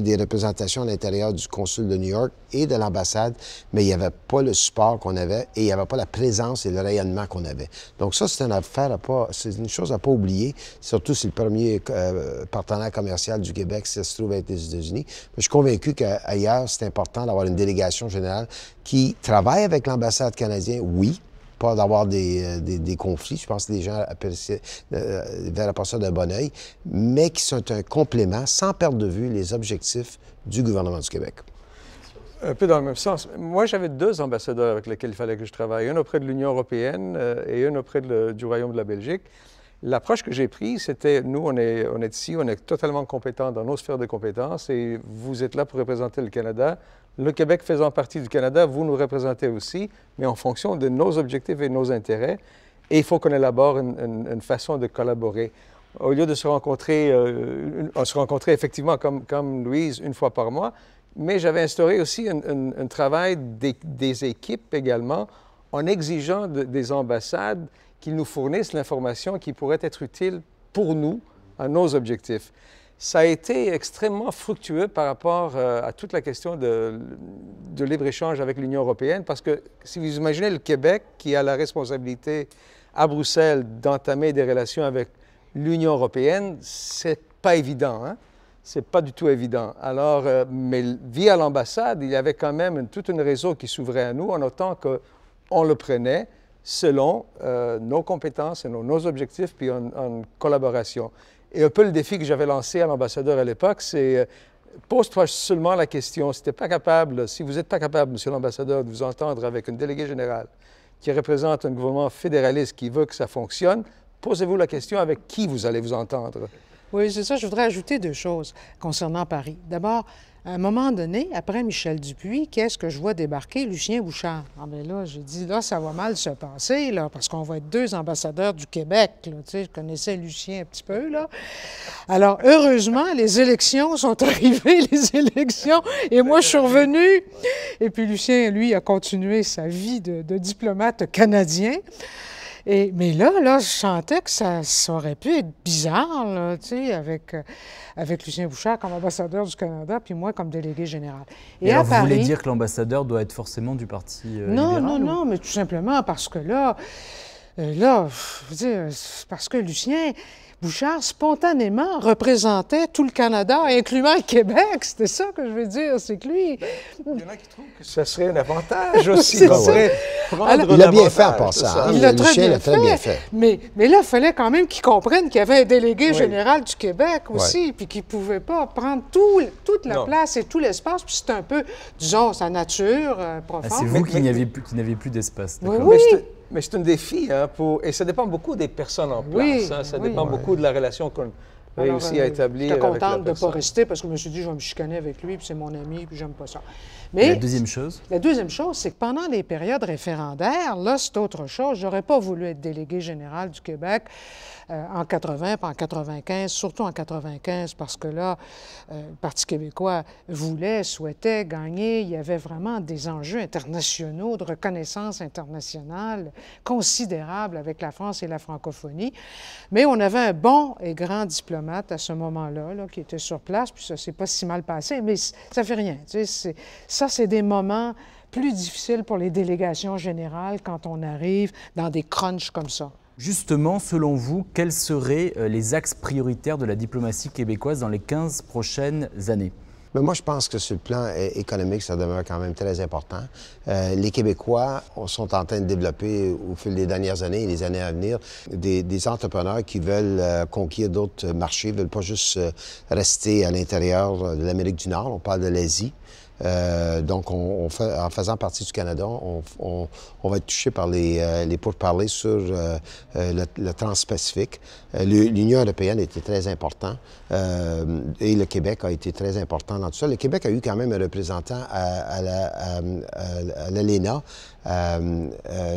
des représentations à l'intérieur du consul de New York et de l'ambassade, mais il n'y avait pas le support qu'on avait et il n'y avait pas la présence et le rayonnement qu'on avait. Donc ça, c'est une affaire à pas, c'est une chose à pas oublier, surtout si le premier euh, partenaire commercial du Québec ça se trouve être les États-Unis. Je suis convaincu qu'ailleurs, c'est important d'avoir une délégation générale qui travaille avec l'ambassade canadienne, oui, pas d'avoir euh, des, des, conflits. Je pense que les gens verraient pas ça d'un bon oeil, mais qui sont un complément sans perdre de vue les objectifs du gouvernement du Québec. Un peu dans le même sens. Moi, j'avais deux ambassadeurs avec lesquels il fallait que je travaille, un auprès de l'Union européenne euh, et un auprès du Royaume de la Belgique. L'approche que j'ai prise, c'était nous, on est, on est ici, on est totalement compétents dans nos sphères de compétences et vous êtes là pour représenter le Canada le Québec faisant partie du Canada, vous nous représentez aussi, mais en fonction de nos objectifs et nos intérêts. Et il faut qu'on élabore une, façon de collaborer. Au lieu de se rencontrer, euh, on se rencontrait effectivement comme, Louise une fois par mois, mais j'avais instauré aussi un, travail des, équipes également en exigeant des ambassades qu'ils nous fournissent l'information qui pourrait être utile pour nous, à nos objectifs ça a été extrêmement fructueux par rapport euh, à toute la question de, libre-échange avec l'Union européenne, parce que si vous imaginez le Québec qui a la responsabilité à Bruxelles d'entamer des relations avec l'Union européenne, c'est pas évident. Hein? C'est pas du tout évident. Alors, euh, mais via l'ambassade, il y avait quand même une, toute une réseau qui s'ouvrait à nous en autant qu'on le prenait selon euh, nos compétences et nos, objectifs, puis en collaboration. Et un peu le défi que j'avais lancé à l'ambassadeur à l'époque, c'est euh, pose-toi seulement la question, si tu pas capable, si vous n'êtes pas capable, monsieur l'ambassadeur, de vous entendre avec une déléguée générale qui représente un gouvernement fédéraliste qui veut que ça fonctionne, posez-vous la question avec qui vous allez vous entendre. Oui, c'est ça. Je voudrais ajouter deux choses concernant Paris. D'abord, à un moment donné, après Michel Dupuis, qu'est-ce que je vois débarquer? Lucien Bouchard. Ah bien là, j'ai dit, là, ça va mal se passer, là, parce qu'on va être deux ambassadeurs du Québec. Tu sais, je connaissais Lucien un petit peu, là. Alors, heureusement, les élections sont arrivées, les élections, et moi, je suis revenue. Et puis, Lucien, lui, a continué sa vie de, de diplomate canadien mais là, là, je sentais que ça, aurait pu être bizarre, là, avec, euh, avec Lucien Bouchard comme ambassadeur du Canada, puis moi comme délégué général. Et, alors, vous voulez dire que l'ambassadeur doit être forcément du Parti euh, non, libéral? Non, non, non, mais tout simplement parce que là... Euh, là, je veux dire, parce que Lucien, Bouchard, spontanément, représentait tout le Canada, incluant le Québec. C'était ça que je veux dire, c'est que lui... Il y en a qui trouvent que ce serait un avantage aussi. ça. il a bien fait en passant. Hein. Il l'a très, bien, fait, Mais, là, il fallait quand même qu'ils comprennent qu'il y avait un délégué général du Québec aussi, puis qu'il ne pouvait pas prendre toute la place et tout l'espace. Puis c'est un peu, disons, sa nature euh, ah, profonde. c'est vous qui n'avez plus, plus d'espace. Oui, oui. Mais c'est un défi, hein, pour... et ça dépend beaucoup des personnes en place. Hein. ça dépend beaucoup de la relation qu'on réussit à euh, établir. suis contente de ne pas rester parce que je me suis dit, je vais me chicaner avec lui, puis c'est mon ami, puis j'aime pas ça. Mais la deuxième chose? La deuxième chose, c'est que pendant les périodes référendaires, là, c'est autre chose. J'aurais pas voulu être délégué général du Québec euh, en 80, pas en 95, surtout en 95, parce que là, euh, le Parti québécois voulait, souhaitait gagner. Il y avait vraiment des enjeux internationaux, de reconnaissance internationale considérable avec la France et la francophonie. Mais on avait un bon et grand diplomate à ce moment-là, là, qui était sur place, puis ça s'est pas si mal passé, mais ça fait rien. Tu sais, ça, c'est des moments plus difficiles pour les délégations générales quand on arrive dans des crunchs comme ça. Justement, selon vous, quels seraient euh, les axes prioritaires de la diplomatie québécoise dans les 15 prochaines années? Mais ben, moi, je pense que sur le plan économique, ça demeure quand même très important. Euh, les Québécois sont en train de développer au fil des dernières années et des années à venir des, entrepreneurs qui veulent euh, conquérir d'autres marchés, veulent pas juste rester à l'intérieur de l'Amérique du Nord. On parle de l'Asie. Euh, donc, on, en faisant partie du Canada, on, va être touché par les, euh, pourparlers sur euh, le, transpacifique. L'Union européenne était très importante et le Québec a été très important dans tout ça. Le Québec a eu quand même un représentant à, à l'ALENA,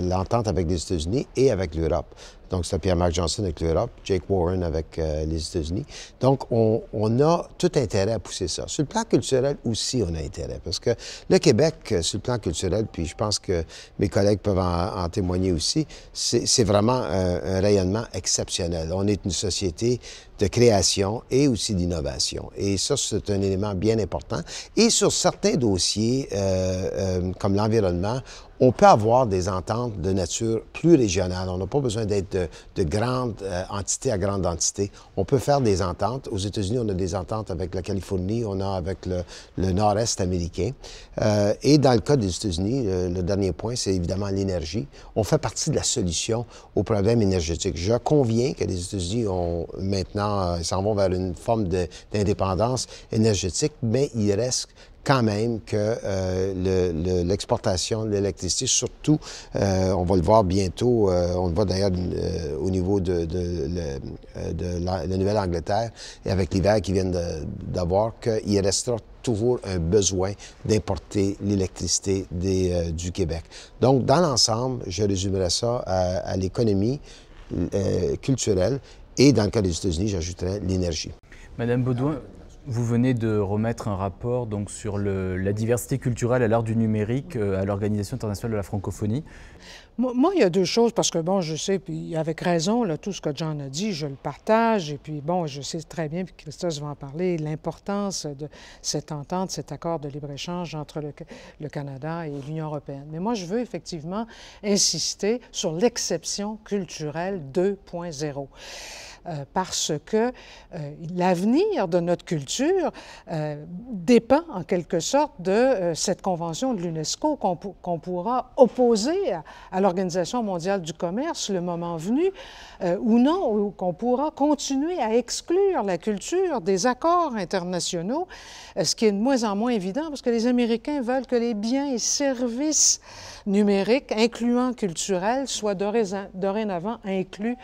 l'entente avec les États-Unis et avec l'Europe. Donc, c'était Pierre-Marc Johnson avec l'Europe, Jake Warren avec euh, les États-Unis. Donc, on, a tout intérêt à pousser ça. Sur le plan culturel aussi, on a intérêt, parce que le Québec, euh, sur le plan culturel, puis je pense que mes collègues peuvent en, témoigner aussi, c'est vraiment euh, un rayonnement exceptionnel. On est une société de création et aussi d'innovation. Et ça, c'est un élément bien important. Et sur certains dossiers, euh, euh, comme l'environnement, on peut avoir des ententes de nature plus régionale. On n'a pas besoin d'être de, de grande euh, entité à grande entité. On peut faire des ententes. Aux États-Unis, on a des ententes avec la Californie, on a avec le, le nord-est américain. Euh, et dans le cas des États-Unis, euh, le dernier point, c'est évidemment l'énergie. On fait partie de la solution aux problèmes énergétiques. Je conviens que les États-Unis ont maintenant euh, ils s'en vont vers une forme d'indépendance énergétique, mais il reste quand même que euh, l'exportation de l'électricité, surtout, euh, on va le voir bientôt, on le voit d'ailleurs au niveau de, la, Nouvelle-Angleterre, et avec l'hiver qu'ils viennent d'avoir, qu'il restera toujours un besoin d'importer l'électricité du Québec. Donc, dans l'ensemble, je résumerai ça à, à l'économie culturelle et dans le cas des États-Unis, l'énergie. Madame Baudouin, vous venez de remettre un rapport donc, sur la diversité culturelle à l'art du numérique euh, à l'Organisation internationale de la francophonie. Moi, il y a deux choses, parce que, bon, je sais, puis avec raison, tout ce que John a dit, je le partage, et puis, bon, je sais très bien, puis Christophe va en parler, l'importance de cette entente, cet accord de libre-échange entre le, Canada et l'Union européenne. Mais moi, je veux effectivement insister sur l'exception culturelle 2.0. Euh, parce que euh, l'avenir de notre culture euh, dépend en quelque sorte de cette convention de l'UNESCO qu'on pourra opposer à, l'Organisation mondiale du commerce le moment venu ou non, ou qu'on pourra continuer à exclure la culture des accords internationaux, ce qui est de moins en moins évident parce que les Américains veulent que les biens et services numériques, incluant culturels, soient dorénavant inclus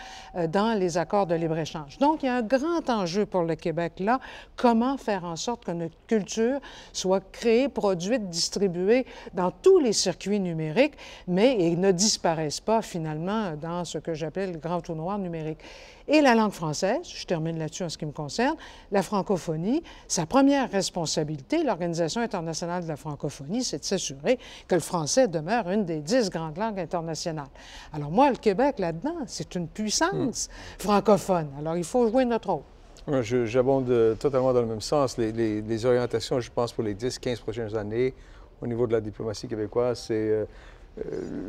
dans les accords de libre donc, il y a un grand enjeu pour le Québec là. Comment faire en sorte que notre culture soit créée, produite, distribuée dans tous les circuits numériques, mais ne disparaisse pas finalement dans ce que j'appelle le grand tournoi numérique. Et la langue française, je termine là-dessus en ce qui me concerne, la francophonie, sa première responsabilité, l'Organisation internationale de la francophonie, c'est de s'assurer que le français demeure une des dix grandes langues internationales. Alors moi, le Québec, là-dedans, c'est une puissance hmm. francophone. Alors il faut jouer notre rôle. J'abonde euh, totalement dans le même sens. Les, orientations, je pense, pour les 10-15 prochaines années au niveau de la diplomatie québécoise, c'est euh, euh,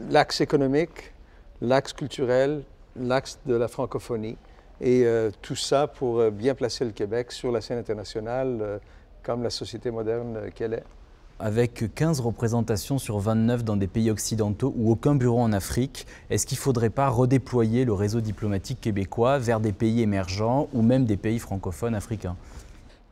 l'axe économique, l'axe culturel, l'axe de la francophonie. Et euh, tout ça pour euh, bien placer le Québec sur la scène internationale euh, comme la société moderne qu'elle est. Avec 15 représentations sur 29 dans des pays occidentaux ou aucun bureau en Afrique, est-ce qu'il ne faudrait pas redéployer le réseau diplomatique québécois vers des pays émergents ou même des pays francophones africains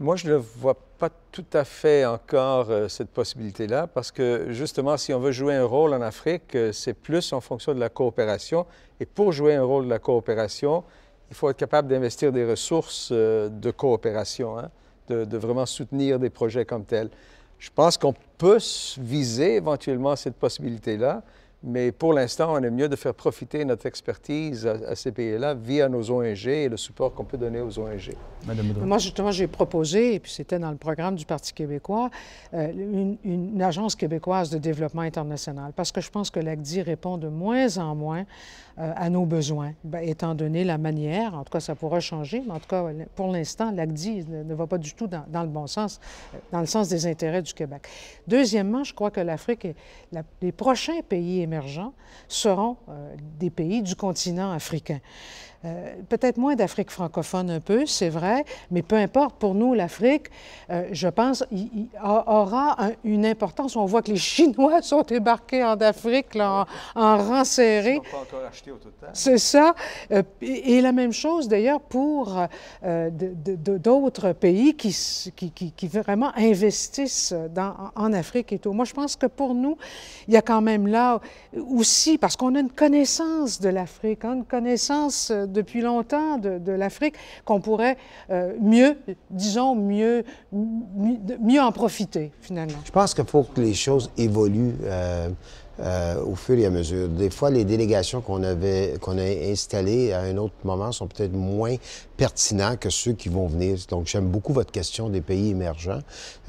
moi, je ne vois pas tout à fait encore euh, cette possibilité-là, parce que justement, si on veut jouer un rôle en Afrique, euh, c'est plus en fonction de la coopération. Et pour jouer un rôle de la coopération, il faut être capable d'investir des ressources euh, de coopération, hein, de, vraiment soutenir des projets comme tels. Je pense qu'on peut viser éventuellement cette possibilité-là, mais pour l'instant, on est mieux de faire profiter notre expertise à, ces pays-là via nos ONG et le support qu'on peut donner aux ONG. Madame Moi, justement, j'ai proposé, et puis c'était dans le programme du Parti québécois, euh, une, agence québécoise de développement international, parce que je pense que l'ACDI répond de moins en moins euh, à nos besoins, ben, étant donné la manière. En tout cas, ça pourra changer, mais en tout cas, pour l'instant, l'ACDI ne, va pas du tout dans, le bon sens, euh, dans le sens des intérêts du Québec. Deuxièmement, je crois que l'Afrique, est les prochains pays seront euh, des pays du continent africain. Euh, peut-être moins d'Afrique francophone un peu, c'est vrai, mais peu importe, pour nous, l'Afrique, euh, je pense, aura une importance. On voit que les Chinois sont débarqués en Afrique là, en, rang serré. C'est ça. Euh, et, la même chose, d'ailleurs, pour d'autres pays qui, qui, vraiment investissent dans, en Afrique et tout. Moi, je pense que pour nous, il y a quand même là aussi, parce qu'on a une connaissance de l'Afrique, hein, une connaissance depuis longtemps de, l'Afrique, qu'on pourrait euh, mieux, disons, mieux, mieux en profiter, finalement. Je pense qu'il faut que les choses évoluent. Euh, euh, au fur et à mesure. Des fois, les délégations qu'on avait, qu'on a installées à un autre moment sont peut-être moins pertinents que ceux qui vont venir. Donc, j'aime beaucoup votre question des pays émergents.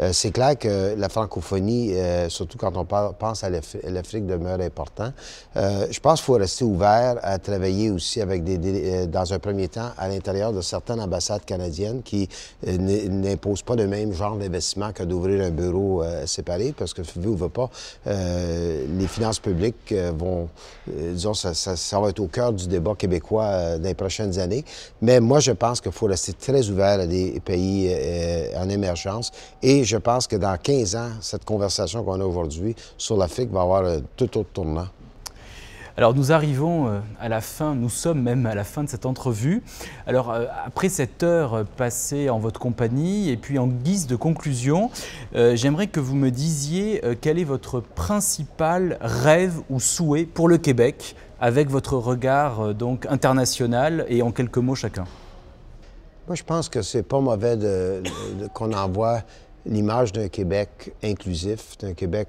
Euh, c'est clair que la francophonie, euh, surtout quand on pense à l'Afrique, demeure important. je pense qu'il faut rester ouvert à travailler aussi avec des, dans un premier temps, à l'intérieur de certaines ambassades canadiennes qui n'imposent pas le même genre d'investissement que d'ouvrir un bureau séparé, parce que, vous ou veut pas, les finances publiques euh, vont, euh, disons, ça, ça, va être au cœur du débat québécois euh, dans les prochaines années. Mais moi, je pense qu'il faut rester très ouvert à des pays en émergence. Et je pense que dans 15 ans, cette conversation qu'on a aujourd'hui sur l'Afrique va avoir un tout autre tournant. Alors nous arrivons euh, à la fin, nous sommes même à la fin de cette entrevue. Alors euh, après cette heure passée en votre compagnie et puis en guise de conclusion, euh, j'aimerais que vous me disiez quel est votre principal rêve ou souhait pour le Québec avec votre regard donc international et en quelques mots chacun. Moi je pense que c'est pas mauvais qu'on envoie l'image d'un Québec inclusif, d'un Québec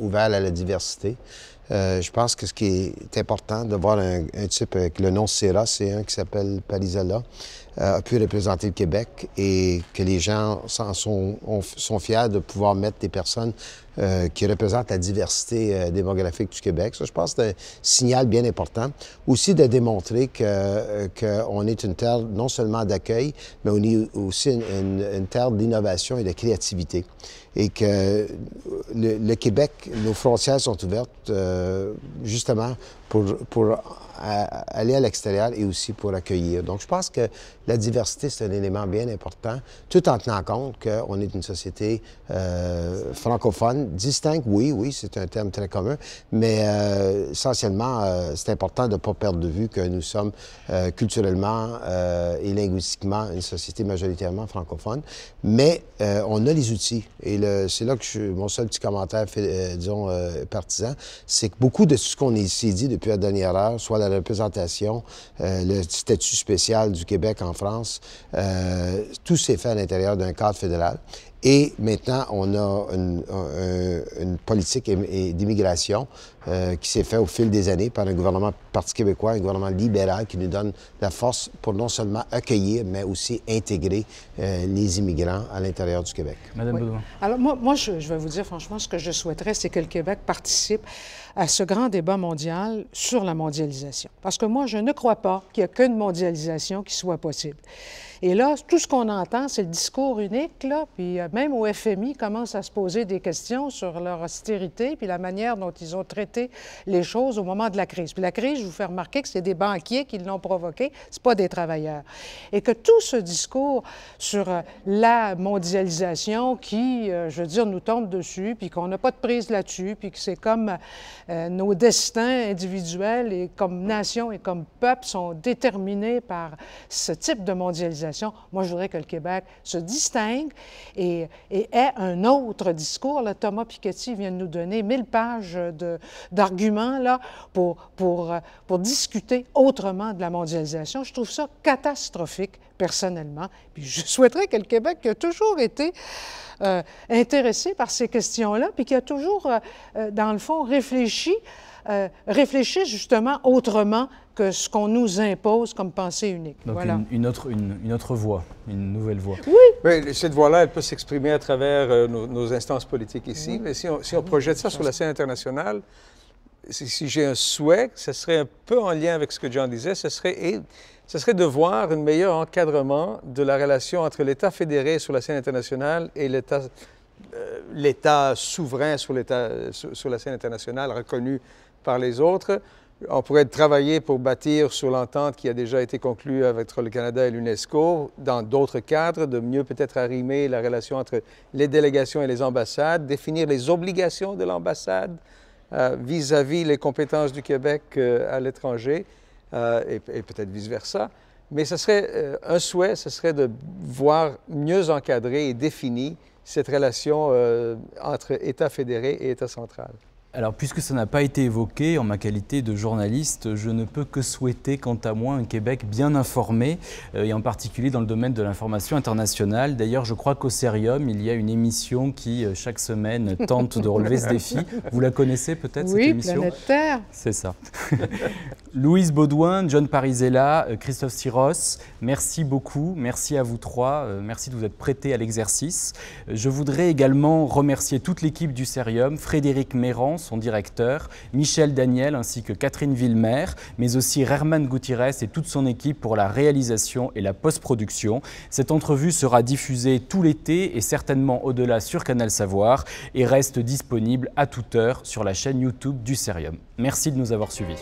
ouvert à la diversité. Euh, je pense que ce qui est important de voir un, type avec le nom Sera, c'est un qui s'appelle Parizella, euh, a pu représenter le Québec et que les gens sont, sont fiers de pouvoir mettre des personnes euh, qui représente la diversité euh, démographique du Québec. Ça, je pense que c'est un signal bien important. Aussi de démontrer qu'on euh, est une terre non seulement d'accueil, mais on est aussi une, terre d'innovation et de créativité. Et que le, Québec, nos frontières sont ouvertes justement pour, pour aller à l'extérieur et aussi pour accueillir. Donc, je pense que la diversité, c'est un élément bien important, tout en tenant compte qu'on est une société euh, francophone « Distinct », oui, oui, c'est un terme très commun, mais euh, essentiellement, euh, c'est important de ne pas perdre de vue que nous sommes euh, culturellement et linguistiquement une société majoritairement francophone, mais on a les outils. Et le, c'est là que je, mon seul petit commentaire, disons, partisan, c'est que beaucoup de ce qu'on a ici dit depuis la dernière heure, soit la représentation, le statut spécial du Québec en France, tout s'est fait à l'intérieur d'un cadre fédéral. Et maintenant, on a une, euh, politique d'immigration euh, qui s'est faite au fil des années par un gouvernement Parti québécois, un gouvernement libéral qui nous donne la force pour non seulement accueillir, mais aussi intégrer euh, les immigrants à l'intérieur du Québec. Madame oui. Alors, moi, moi je, je, vais vous dire franchement, ce que je souhaiterais, c'est que le Québec participe à ce grand débat mondial sur la mondialisation. Parce que moi, je ne crois pas qu'il n'y a qu'une mondialisation qui soit possible. Et là, tout ce qu'on entend, c'est le discours unique, là, puis euh, même au FMI commence à se poser des questions sur leur austérité, puis la manière dont ils ont traité les choses au moment de la crise. Puis la crise, je vous fais remarquer que c'est des banquiers qui l'ont provoquée, c'est pas des travailleurs. Et que tout ce discours sur euh, la mondialisation qui, euh, je veux dire, nous tombe dessus, puis qu'on n'a pas de prise là-dessus, puis que c'est comme nos destins individuels et comme nation et comme peuple sont déterminés par ce type de mondialisation moi, je voudrais que le Québec se distingue et, et ait un autre discours. Thomas Piketty vient de nous donner 1000 pages d'arguments là, pour, pour, pour discuter autrement de la mondialisation. Je trouve ça catastrophique personnellement. Puis je souhaiterais que le Québec, qui a toujours été euh, intéressé par ces questions-là, puis qui a toujours, euh, euh, dans le fond, réfléchi réfléchissent euh, réfléchir justement autrement que ce qu'on nous impose comme pensée unique. voilà. une, une, autre, une, autre voie, une nouvelle voie. Oui. cette voie-là, elle peut s'exprimer à travers euh, nos, instances politiques ici, mais si on, si on projette ça sur la scène internationale, si, j'ai un souhait, ce serait un peu en lien avec ce que John disait, ce serait, et, ce serait de voir un meilleur encadrement de la relation entre l'État fédéré sur la scène internationale et l'État euh, souverain sur, sur, la scène internationale reconnu par les autres. On pourrait travailler pour bâtir sur l'entente qui a déjà été conclue avec le Canada et l'UNESCO dans d'autres cadres, de mieux peut-être arrimer la relation entre les délégations et les ambassades, définir les obligations de l'ambassade euh, vis-à-vis les compétences du Québec euh, à l'étranger euh, et, et peut-être vice-versa. Mais ce serait un souhait, ce serait de voir mieux encadrer et définir cette relation entre État fédéré et État central. Alors, puisque ça n'a pas été évoqué, en ma qualité de journaliste, je ne peux que souhaiter, quant à moi, un Québec bien informé, euh, et en particulier dans le domaine de l'information internationale. D'ailleurs, je crois qu'au Cérium, il y a une émission qui, euh, chaque semaine, tente de relever ce défi. Vous la connaissez peut-être, cette émission Oui, Terre. C'est ça. Louise Baudouin, John Parizella, euh, Christophe Siros, merci beaucoup. Merci à vous trois. Merci de vous être prêtés à l'exercice. Je voudrais également remercier toute l'équipe du Serium, Frédéric Méran son directeur, Michel Daniel ainsi que Catherine Villemaire, mais aussi Herman Gutiérrez et toute son équipe pour la réalisation et la post-production. Cette entrevue sera diffusée tout l'été et certainement au-delà sur Canal Savoir et reste disponible à toute heure sur la chaîne YouTube du Serium. Merci de nous avoir suivis.